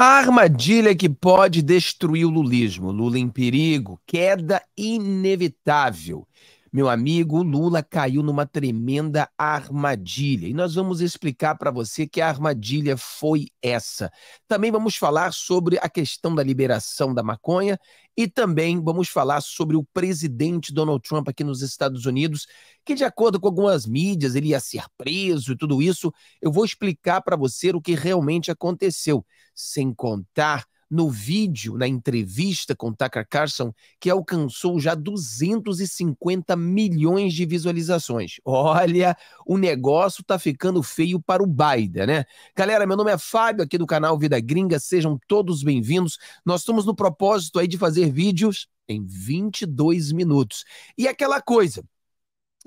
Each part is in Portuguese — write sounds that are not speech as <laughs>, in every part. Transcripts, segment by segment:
A armadilha que pode destruir o lulismo. Lula em perigo, queda inevitável. Meu amigo, Lula caiu numa tremenda armadilha e nós vamos explicar para você que a armadilha foi essa. Também vamos falar sobre a questão da liberação da maconha e também vamos falar sobre o presidente Donald Trump aqui nos Estados Unidos, que de acordo com algumas mídias ele ia ser preso e tudo isso. Eu vou explicar para você o que realmente aconteceu, sem contar no vídeo, na entrevista com Tucker Carlson, que alcançou já 250 milhões de visualizações. Olha, o negócio tá ficando feio para o Biden, né? Galera, meu nome é Fábio, aqui do canal Vida Gringa, sejam todos bem-vindos. Nós estamos no propósito aí de fazer vídeos em 22 minutos. E aquela coisa,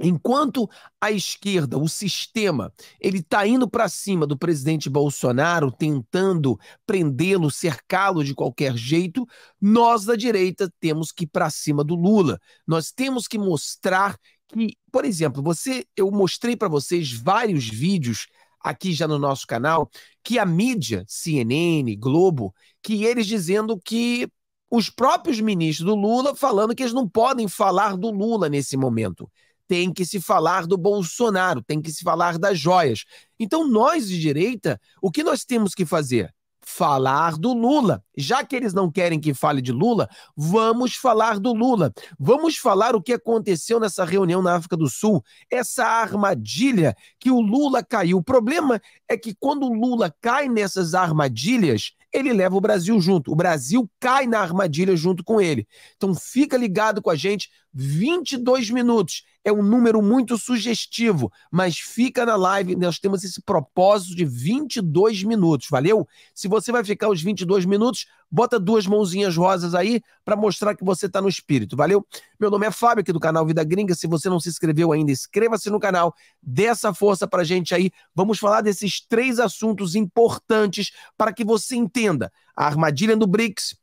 Enquanto a esquerda, o sistema, ele está indo para cima do presidente Bolsonaro, tentando prendê-lo, cercá-lo de qualquer jeito, nós da direita temos que ir para cima do Lula. Nós temos que mostrar que, por exemplo, você, eu mostrei para vocês vários vídeos aqui já no nosso canal que a mídia, CNN, Globo, que eles dizendo que os próprios ministros do Lula falando que eles não podem falar do Lula nesse momento tem que se falar do Bolsonaro, tem que se falar das joias. Então, nós de direita, o que nós temos que fazer? falar do Lula. Já que eles não querem que fale de Lula, vamos falar do Lula. Vamos falar o que aconteceu nessa reunião na África do Sul, essa armadilha que o Lula caiu. O problema é que quando o Lula cai nessas armadilhas, ele leva o Brasil junto. O Brasil cai na armadilha junto com ele. Então fica ligado com a gente. 22 minutos é um número muito sugestivo, mas fica na live. Nós temos esse propósito de 22 minutos, valeu? Se você vai ficar os 22 minutos, Bota duas mãozinhas rosas aí para mostrar que você está no espírito, valeu? Meu nome é Fábio, aqui do canal Vida Gringa. Se você não se inscreveu ainda, inscreva-se no canal, dê essa força para gente aí. Vamos falar desses três assuntos importantes para que você entenda a armadilha do BRICS,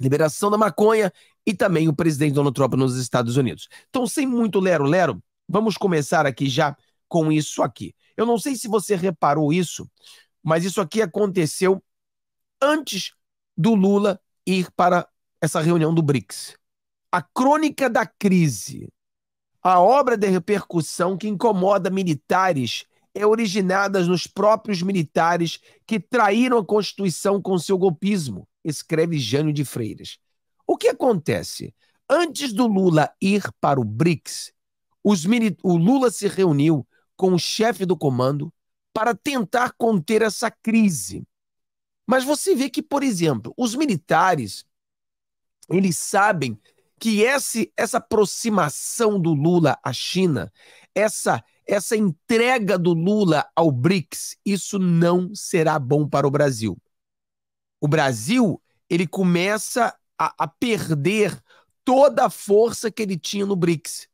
liberação da maconha e também o presidente Donald Trump nos Estados Unidos. Então, sem muito lero-lero, vamos começar aqui já com isso aqui. Eu não sei se você reparou isso, mas isso aqui aconteceu antes do Lula ir para essa reunião do BRICS. A crônica da crise, a obra de repercussão que incomoda militares é originada nos próprios militares que traíram a Constituição com seu golpismo, escreve Jânio de Freiras. O que acontece? Antes do Lula ir para o BRICS, o Lula se reuniu com o chefe do comando para tentar conter essa crise. Mas você vê que, por exemplo, os militares, eles sabem que esse, essa aproximação do Lula à China, essa essa entrega do Lula ao BRICS, isso não será bom para o Brasil. O Brasil, ele começa a, a perder toda a força que ele tinha no BRICS.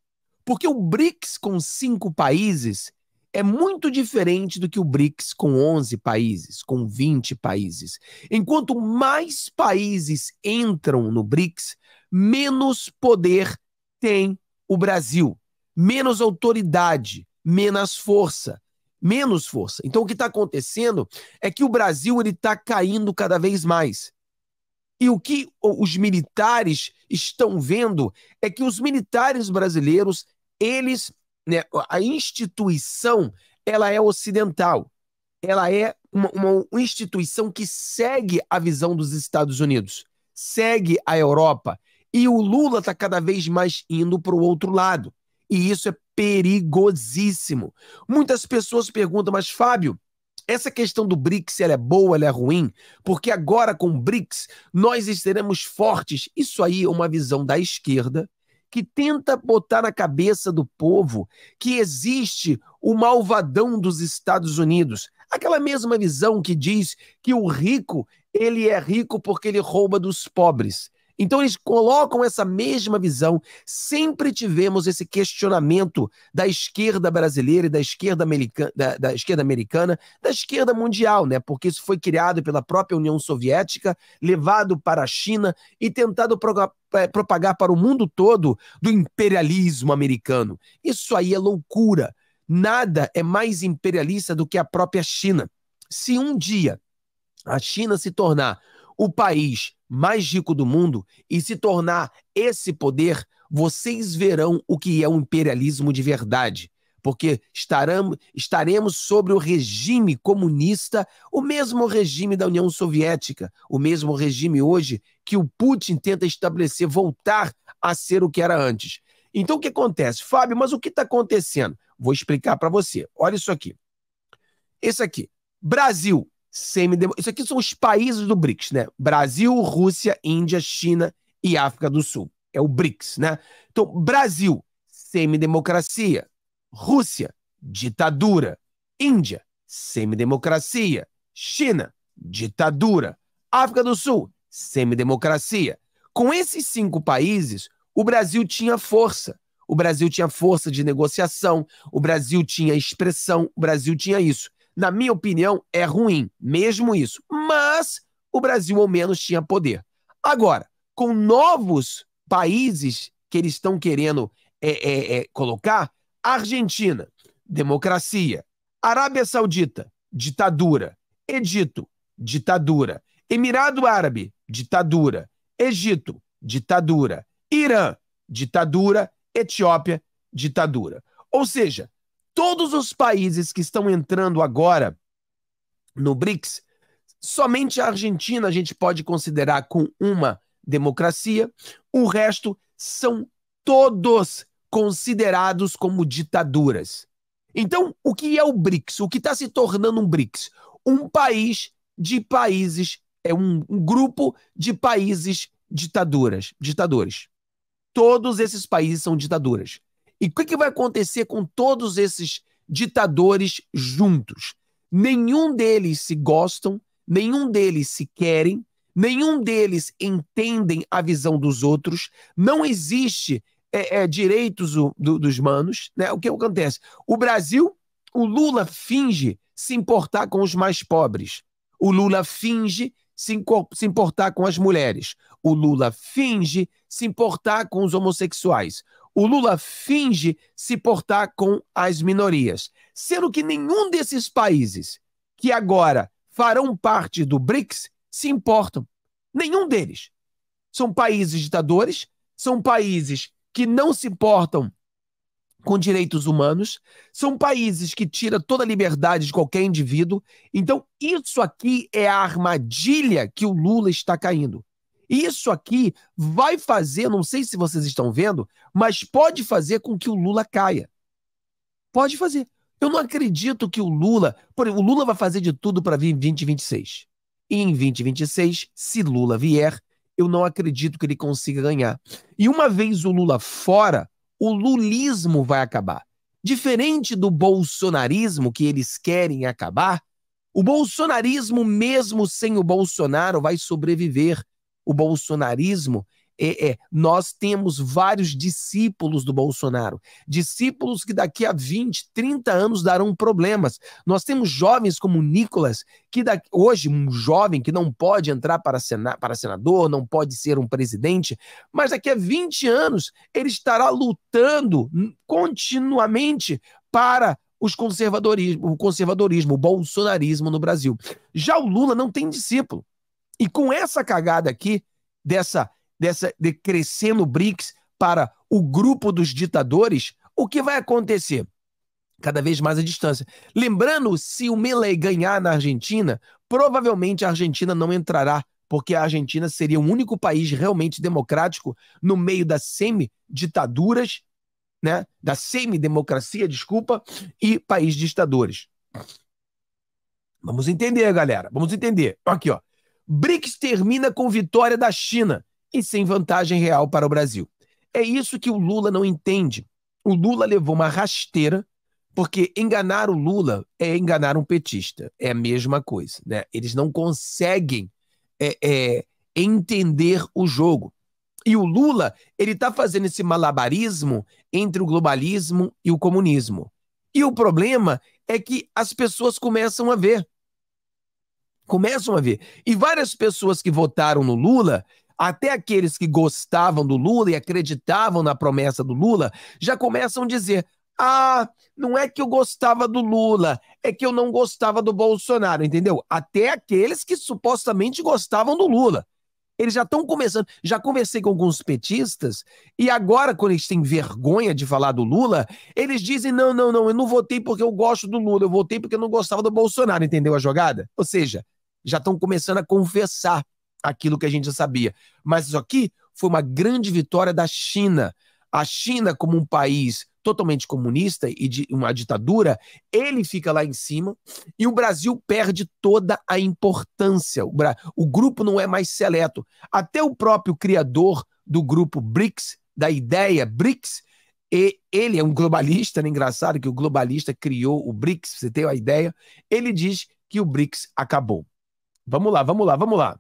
Porque o BRICS, com cinco países, é muito diferente do que o BRICS com 11 países, com 20 países. Enquanto mais países entram no BRICS, menos poder tem o Brasil, menos autoridade, menos força, menos força. Então o que está acontecendo é que o Brasil ele está caindo cada vez mais. E o que os militares estão vendo é que os militares brasileiros eles né, a instituição ela é ocidental. Ela é uma, uma instituição que segue a visão dos Estados Unidos, segue a Europa. E o Lula está cada vez mais indo para o outro lado. E isso é perigosíssimo. Muitas pessoas perguntam, mas Fábio, essa questão do BRICS ela é boa, ela é ruim? Porque agora com o BRICS nós estaremos fortes. Isso aí é uma visão da esquerda que tenta botar na cabeça do povo que existe o malvadão dos Estados Unidos. Aquela mesma visão que diz que o rico, ele é rico porque ele rouba dos pobres. Então eles colocam essa mesma visão. Sempre tivemos esse questionamento da esquerda brasileira e da esquerda, americana, da, da esquerda americana, da esquerda mundial, né? Porque isso foi criado pela própria União Soviética, levado para a China e tentado eh, propagar para o mundo todo do imperialismo americano. Isso aí é loucura. Nada é mais imperialista do que a própria China. Se um dia a China se tornar o país mais rico do mundo e se tornar esse poder, vocês verão o que é o imperialismo de verdade. Porque estaremos sobre o regime comunista, o mesmo regime da União Soviética, o mesmo regime hoje que o Putin tenta estabelecer, voltar a ser o que era antes. Então o que acontece? Fábio, mas o que está acontecendo? Vou explicar para você. Olha isso aqui. Esse aqui. Brasil, semidemocráticas. Isso aqui são os países do BRICS, né? Brasil, Rússia, Índia, China e África do Sul. É o BRICS, né? Então, Brasil, semidemocracia. Rússia, ditadura. Índia, semidemocracia. China, ditadura. África do Sul, semidemocracia. Com esses cinco países, o Brasil tinha força. O Brasil tinha força de negociação, o Brasil tinha expressão, o Brasil tinha isso na minha opinião, é ruim, mesmo isso. Mas o Brasil ao menos tinha poder. Agora, com novos países que eles estão querendo é, é, é colocar, Argentina, democracia. Arábia Saudita, ditadura. Egito, ditadura. Emirado Árabe, ditadura. Egito, ditadura. Irã, ditadura. Etiópia, ditadura. Ou seja, todos os países que estão entrando agora no BRICS, somente a Argentina a gente pode considerar com uma democracia, o resto são todos considerados como ditaduras. Então, o que é o BRICS? O que está se tornando um BRICS? Um país de países, é um, um grupo de países ditaduras, ditadores. Todos esses países são ditaduras. E o que, que vai acontecer com todos esses ditadores juntos? Nenhum deles se gostam, nenhum deles se querem, nenhum deles entendem a visão dos outros, não existe é, é, direitos do, do, dos manos. Né? O que acontece? O Brasil, o Lula finge se importar com os mais pobres. O Lula finge se, se importar com as mulheres. O Lula finge se importar com os homossexuais o Lula finge se portar com as minorias, sendo que nenhum desses países que agora farão parte do BRICS se importam. Nenhum deles. São países ditadores, são países que não se importam com direitos humanos, são países que tiram toda a liberdade de qualquer indivíduo. Então, isso aqui é a armadilha que o Lula está caindo. Isso aqui vai fazer, não sei se vocês estão vendo, mas pode fazer com que o Lula caia. Pode fazer. Eu não acredito que o Lula. Por exemplo, o Lula vai fazer de tudo para vir em 2026. E em 2026, se Lula vier, eu não acredito que ele consiga ganhar. E uma vez o Lula fora, o lulismo vai acabar. Diferente do bolsonarismo que eles querem acabar, o bolsonarismo, mesmo sem o Bolsonaro, vai sobreviver o bolsonarismo, é, é, nós temos vários discípulos do Bolsonaro, discípulos que daqui a 20, 30 anos darão problemas. Nós temos jovens como o Nicolas, que daqui, hoje, um jovem que não pode entrar para, sena, para senador, não pode ser um presidente, mas daqui a 20 anos ele estará lutando continuamente para os conservadorismo, o conservadorismo, o bolsonarismo no Brasil. Já o Lula não tem discípulo. E com essa cagada aqui, dessa, dessa de crescer no BRICS para o grupo dos ditadores, o que vai acontecer? Cada vez mais a distância. Lembrando, se o Milley ganhar na Argentina, provavelmente a Argentina não entrará, porque a Argentina seria o único país realmente democrático no meio das semi-ditaduras, né? da semi-democracia, desculpa, e país de ditadores. Vamos entender, galera. Vamos entender. Aqui, ó. BRICS termina com vitória da China e sem vantagem real para o Brasil. É isso que o Lula não entende. O Lula levou uma rasteira, porque enganar o Lula é enganar um petista. É a mesma coisa. Né? Eles não conseguem é, é, entender o jogo. E o Lula, ele está fazendo esse malabarismo entre o globalismo e o comunismo. E o problema é que as pessoas começam a ver começam a ver. E várias pessoas que votaram no Lula, até aqueles que gostavam do Lula e acreditavam na promessa do Lula, já começam a dizer: ah, não é que eu gostava do Lula, é que eu não gostava do Bolsonaro, entendeu? Até aqueles que supostamente gostavam do Lula. Eles já estão começando. Já conversei com alguns petistas, e agora, quando eles têm vergonha de falar do Lula, eles dizem: não, não, não, eu não votei porque eu gosto do Lula, eu votei porque eu não gostava do Bolsonaro, entendeu a jogada? Ou seja, já estão começando a confessar aquilo que a gente já sabia. Mas isso aqui foi uma grande vitória da China. A China, como um país totalmente comunista e de uma ditadura, ele fica lá em cima e o Brasil perde toda a importância. O, o grupo não é mais seleto. Até o próprio criador do grupo BRICS, da ideia BRICS, e ele é um globalista, né? engraçado que o globalista criou o BRICS, você tem a ideia? Ele diz que o BRICS acabou. Vamos lá, vamos lá, vamos lá.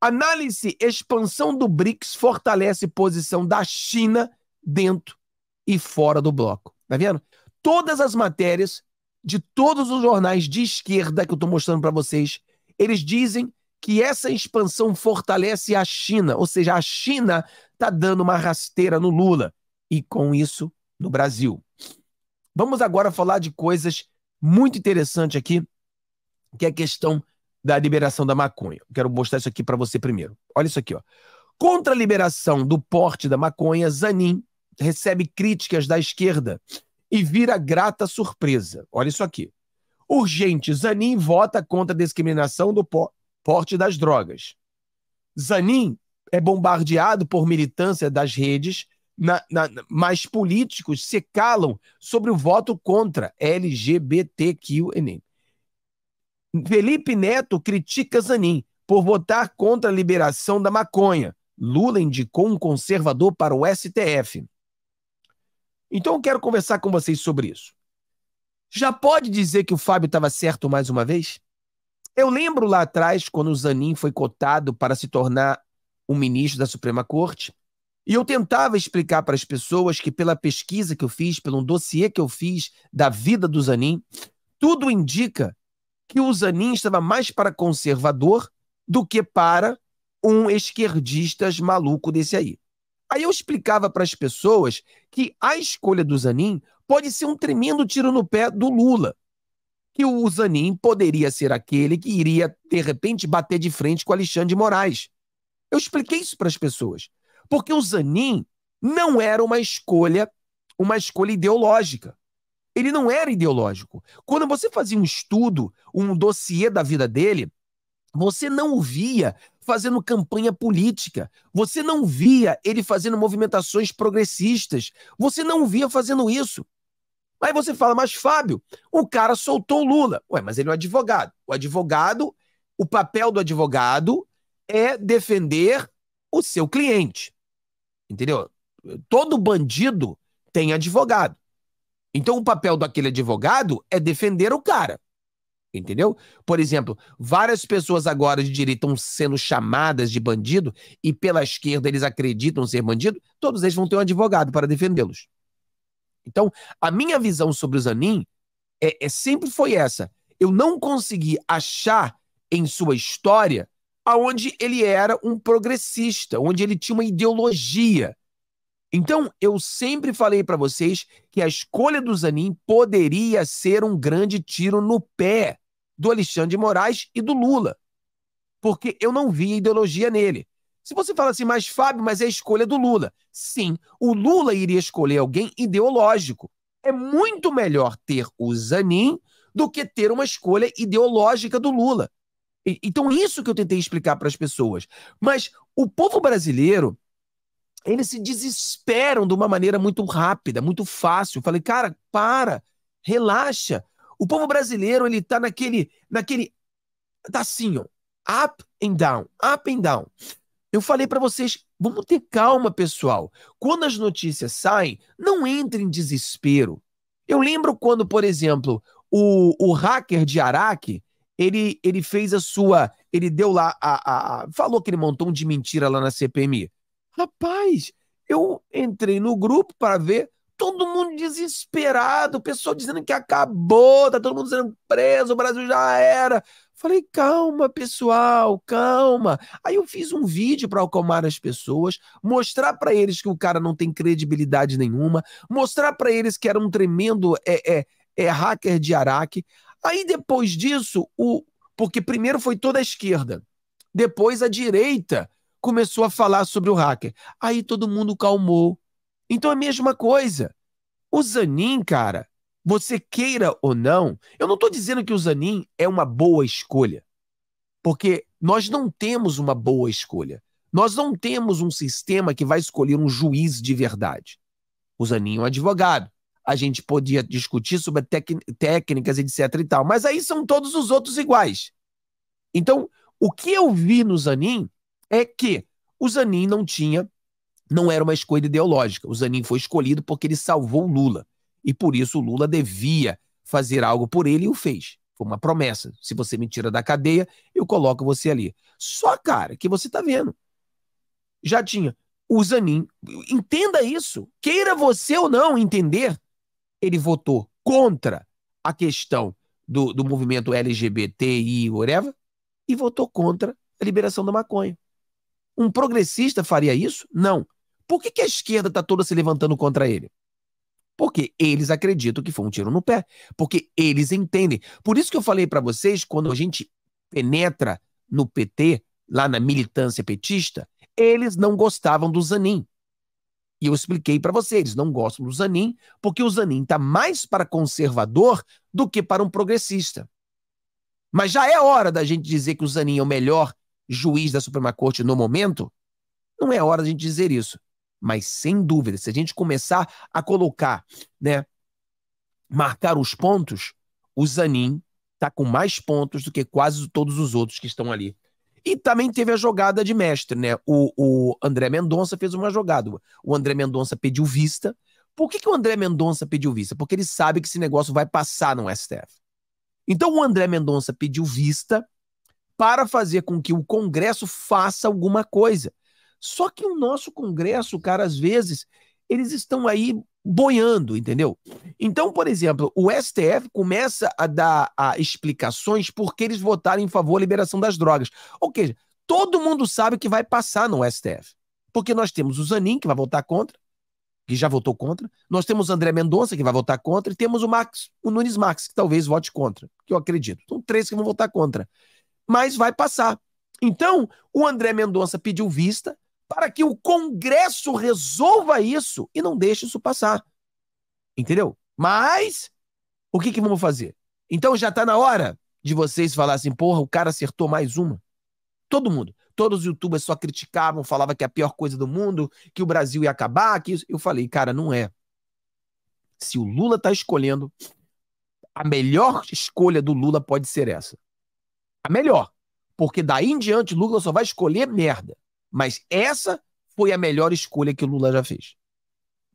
Análise: expansão do BRICS fortalece posição da China dentro e fora do bloco. Tá vendo? Todas as matérias de todos os jornais de esquerda que eu estou mostrando para vocês, eles dizem que essa expansão fortalece a China, ou seja, a China está dando uma rasteira no Lula e com isso no Brasil. Vamos agora falar de coisas muito interessantes aqui, que é a questão da liberação da maconha. Quero mostrar isso aqui para você primeiro. Olha isso aqui, ó. Contra a liberação do porte da maconha, Zanin recebe críticas da esquerda e vira grata surpresa. Olha isso aqui. Urgente, Zanin vota contra a discriminação do porte das drogas. Zanin é bombardeado por militância das redes, na, na, mas políticos se calam sobre o voto contra LGBTQN. Felipe Neto critica Zanin por votar contra a liberação da maconha. Lula indicou um conservador para o STF. Então eu quero conversar com vocês sobre isso. Já pode dizer que o Fábio estava certo mais uma vez? Eu lembro lá atrás, quando o Zanin foi cotado para se tornar um ministro da Suprema Corte, e eu tentava explicar para as pessoas que, pela pesquisa que eu fiz, pelo dossiê que eu fiz da vida do Zanin, tudo indica que o Zanin estava mais para conservador do que para um esquerdista maluco desse aí. Aí eu explicava para as pessoas que a escolha do Zanin pode ser um tremendo tiro no pé do Lula. Que o Zanin poderia ser aquele que iria, de repente, bater de frente com Alexandre de Moraes. Eu expliquei isso para as pessoas. Porque o Zanin não era uma escolha, uma escolha ideológica. Ele não era ideológico. Quando você fazia um estudo, um dossiê da vida dele, você não o via fazendo campanha política. Você não via ele fazendo movimentações progressistas. Você não via fazendo isso. Aí você fala, mas Fábio, o cara soltou o Lula. Ué, mas ele é um advogado. O advogado, o papel do advogado é defender o seu cliente. Entendeu? Todo bandido tem advogado. Então, o papel daquele advogado é defender o cara. Entendeu? Por exemplo, várias pessoas agora de direita estão sendo chamadas de bandido e pela esquerda eles acreditam ser bandido, todos eles vão ter um advogado para defendê-los. Então, a minha visão sobre o Zanin é, é, sempre foi essa. Eu não consegui achar em sua história aonde ele era um progressista, onde ele tinha uma ideologia, então, eu sempre falei para vocês que a escolha do Zanin poderia ser um grande tiro no pé do Alexandre de Moraes e do Lula, porque eu não via ideologia nele. Se você fala assim, mas Fábio, mas é a escolha do Lula. Sim, o Lula iria escolher alguém ideológico. É muito melhor ter o Zanin do que ter uma escolha ideológica do Lula. então, isso que eu tentei explicar para as pessoas. Mas o povo brasileiro eles se desesperam de uma maneira muito rápida, muito fácil. Eu falei, cara, para, relaxa. O povo brasileiro, ele tá naquele, naquele, tá assim, ó, up and down, up and down. Eu falei para vocês, vamos ter calma, pessoal. Quando as notícias saem, não entre em desespero. Eu lembro quando, por exemplo, o, o hacker de Araque, ele, ele fez a sua, ele deu lá, a, a, a falou que ele montou um de mentira lá na CPMI. Rapaz, eu entrei no grupo para ver todo mundo desesperado, o pessoal dizendo que acabou, tá todo mundo sendo preso, o Brasil já era. Falei, calma, pessoal, calma. Aí eu fiz um vídeo para acalmar as pessoas, mostrar para eles que o cara não tem credibilidade nenhuma, mostrar para eles que era um tremendo é, é, é hacker de Araque. Aí depois disso, o porque primeiro foi toda a esquerda, depois a direita começou a falar sobre o hacker. Aí todo mundo calmou. Então é a mesma coisa. O Zanin, cara, você queira ou não, eu não estou dizendo que o Zanin é uma boa escolha. Porque nós não temos uma boa escolha. Nós não temos um sistema que vai escolher um juiz de verdade. O Zanin é um advogado. A gente podia discutir sobre técnicas, etc e tal. Mas aí são todos os outros iguais. Então, o que eu vi no Zanin é que o Zanin não tinha, não era uma escolha ideológica. O Zanin foi escolhido porque ele salvou o Lula. E por isso o Lula devia fazer algo por ele e o fez. Foi uma promessa. Se você me tira da cadeia, eu coloco você ali. Só, cara, que você tá vendo. Já tinha. O Zanin, entenda isso. Queira você ou não entender, ele votou contra a questão do, do movimento LGBTI, e whatever, e votou contra a liberação da maconha. Um progressista faria isso? Não. Por que, que a esquerda está toda se levantando contra ele? Porque eles acreditam que foi um tiro no pé. Porque eles entendem. Por isso que eu falei para vocês, quando a gente penetra no PT, lá na militância petista, eles não gostavam do Zanin. E eu expliquei para vocês, eles não gostam do Zanin, porque o Zanin está mais para conservador do que para um progressista. Mas já é hora da gente dizer que o Zanin é o melhor juiz da Suprema Corte no momento? Não é hora de a gente dizer isso. Mas, sem dúvida, se a gente começar a colocar, né, marcar os pontos, o Zanin está com mais pontos do que quase todos os outros que estão ali. E também teve a jogada de mestre, né? O, o André Mendonça fez uma jogada. O André Mendonça pediu vista. Por que, que o André Mendonça pediu vista? Porque ele sabe que esse negócio vai passar no STF. Então o André Mendonça pediu vista para fazer com que o Congresso faça alguma coisa. Só que o nosso Congresso, cara, às vezes, eles estão aí boiando, entendeu? Então, por exemplo, o STF começa a dar a, explicações porque eles votaram em favor da liberação das drogas. Ou seja, todo mundo sabe que vai passar no STF. Porque nós temos o Zanin, que vai votar contra, que já votou contra, nós temos o André Mendonça, que vai votar contra, e temos o Max, o Nunes Max, que talvez vote contra, que eu acredito. São três que vão votar contra mas vai passar. Então, o André Mendonça pediu vista para que o Congresso resolva isso e não deixe isso passar. Entendeu? Mas, o que, que vamos fazer? Então já está na hora de vocês falar assim, porra, o cara acertou mais uma. Todo mundo. Todos os youtubers só criticavam, falavam que é a pior coisa do mundo, que o Brasil ia acabar, que isso. Eu falei, cara, não é. Se o Lula está escolhendo, a melhor escolha do Lula pode ser essa. A melhor. Porque daí em diante Lula só vai escolher merda. Mas essa foi a melhor escolha que Lula já fez.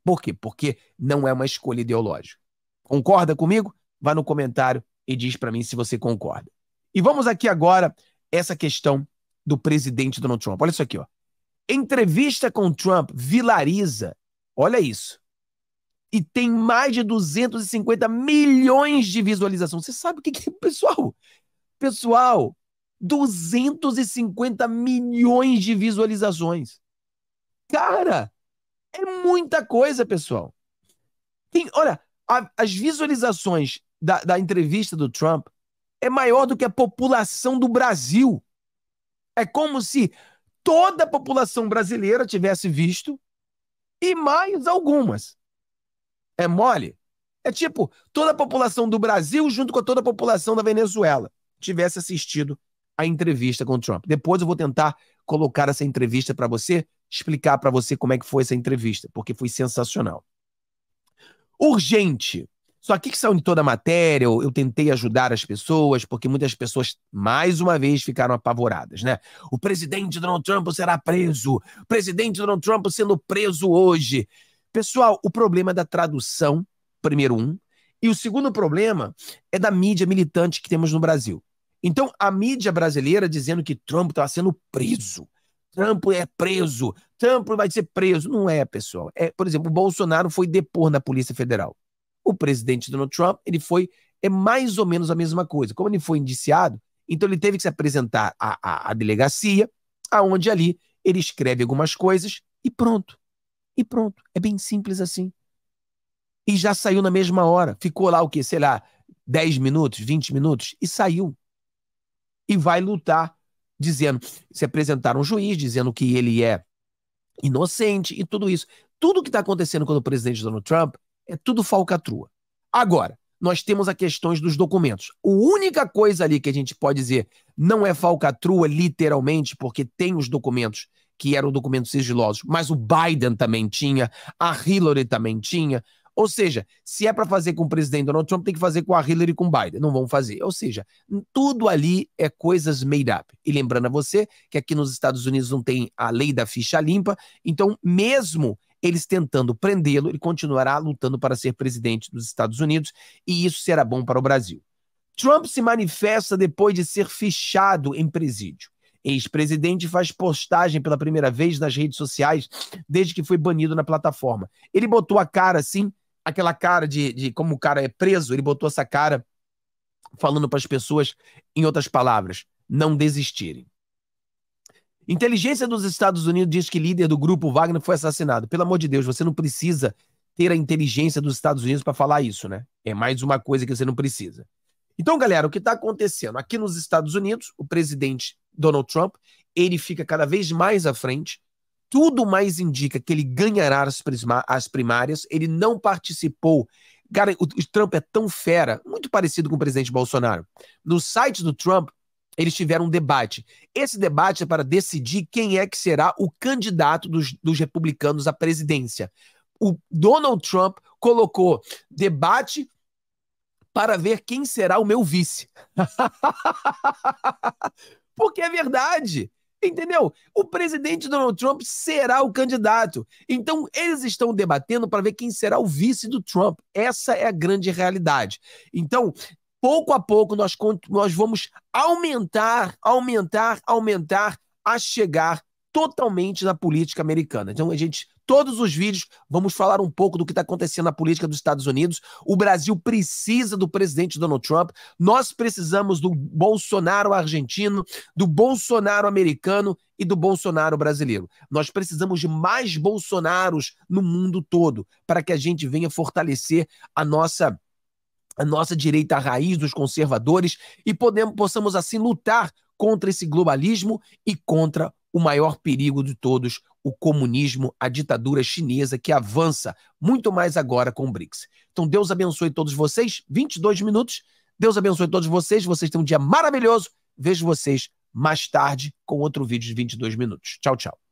Por quê? Porque não é uma escolha ideológica. Concorda comigo? Vá no comentário e diz para mim se você concorda. E vamos aqui agora essa questão do presidente Donald Trump. Olha isso aqui, ó. Entrevista com Trump vilariza. Olha isso. E tem mais de 250 milhões de visualizações. Você sabe o que, que é, pessoal? Pessoal, 250 milhões de visualizações. Cara, é muita coisa, pessoal. Tem, olha, a, as visualizações da, da entrevista do Trump é maior do que a população do Brasil. É como se toda a população brasileira tivesse visto e mais algumas. É mole? É tipo toda a população do Brasil junto com toda a população da Venezuela tivesse assistido a entrevista com o Trump. Depois eu vou tentar colocar essa entrevista para você, explicar para você como é que foi essa entrevista, porque foi sensacional. Urgente. Só aqui que saiu de toda a matéria, eu, eu tentei ajudar as pessoas, porque muitas pessoas, mais uma vez, ficaram apavoradas, né? O presidente Donald Trump será preso. O presidente Donald Trump sendo preso hoje. Pessoal, o problema é da tradução, primeiro um. E o segundo problema é da mídia militante que temos no Brasil. Então, a mídia brasileira dizendo que Trump estava tá sendo preso. Trump é preso. Trump vai ser preso. Não é, pessoal. É, por exemplo, o Bolsonaro foi depor na Polícia Federal. O presidente Donald Trump, ele foi. É mais ou menos a mesma coisa. Como ele foi indiciado, então ele teve que se apresentar à, à, à delegacia, aonde ali ele escreve algumas coisas e pronto. E pronto. É bem simples assim. E já saiu na mesma hora. Ficou lá o quê? Sei lá, 10 minutos, 20 minutos e saiu e vai lutar dizendo, se apresentar um juiz dizendo que ele é inocente e tudo isso. Tudo que está acontecendo com o presidente Donald Trump é tudo falcatrua. Agora, nós temos a questões dos documentos. A única coisa ali que a gente pode dizer não é falcatrua literalmente, porque tem os documentos que eram documentos sigilosos, mas o Biden também tinha, a Hillary também tinha, ou seja, se é para fazer com o presidente Donald Trump, tem que fazer com a Hillary e com o Biden. Não vão fazer. Ou seja, tudo ali é coisas made up. E lembrando a você que aqui nos Estados Unidos não tem a lei da ficha limpa, então mesmo eles tentando prendê-lo, ele continuará lutando para ser presidente dos Estados Unidos e isso será bom para o Brasil. Trump se manifesta depois de ser fichado em presídio. Ex-presidente faz postagem pela primeira vez nas redes sociais desde que foi banido na plataforma. Ele botou a cara assim, aquela cara de, de como o cara é preso, ele botou essa cara falando para as pessoas, em outras palavras, não desistirem. Inteligência dos Estados Unidos diz que líder do grupo Wagner foi assassinado. Pelo amor de Deus, você não precisa ter a inteligência dos Estados Unidos para falar isso, né? É mais uma coisa que você não precisa. Então, galera, o que está acontecendo? Aqui nos Estados Unidos, o presidente Donald Trump, ele fica cada vez mais à frente tudo mais indica que ele ganhará as, primárias, ele não participou. Cara, o, o Trump é tão fera, muito parecido com o presidente Bolsonaro. No site do Trump, eles tiveram um debate. Esse debate é para decidir quem é que será o candidato dos, dos republicanos à presidência. O Donald Trump colocou debate para ver quem será o meu vice. <laughs> Porque é verdade. Entendeu? O presidente Donald Trump será o candidato. Então, eles estão debatendo para ver quem será o vice do Trump. Essa é a grande realidade. Então, pouco a pouco, nós, nós vamos aumentar, aumentar, aumentar a chegar totalmente na política americana. Então, a gente todos os vídeos, vamos falar um pouco do que está acontecendo na política dos Estados Unidos. O Brasil precisa do presidente Donald Trump, nós precisamos do Bolsonaro argentino, do Bolsonaro americano e do Bolsonaro brasileiro. Nós precisamos de mais Bolsonaros no mundo todo para que a gente venha fortalecer a nossa a nossa direita à raiz dos conservadores e podemos, possamos assim lutar contra esse globalismo e contra o maior perigo de todos, o comunismo, a ditadura chinesa que avança muito mais agora com o BRICS. Então, Deus abençoe todos vocês. 22 minutos. Deus abençoe todos vocês. Vocês têm um dia maravilhoso. Vejo vocês mais tarde com outro vídeo de 22 minutos. Tchau, tchau.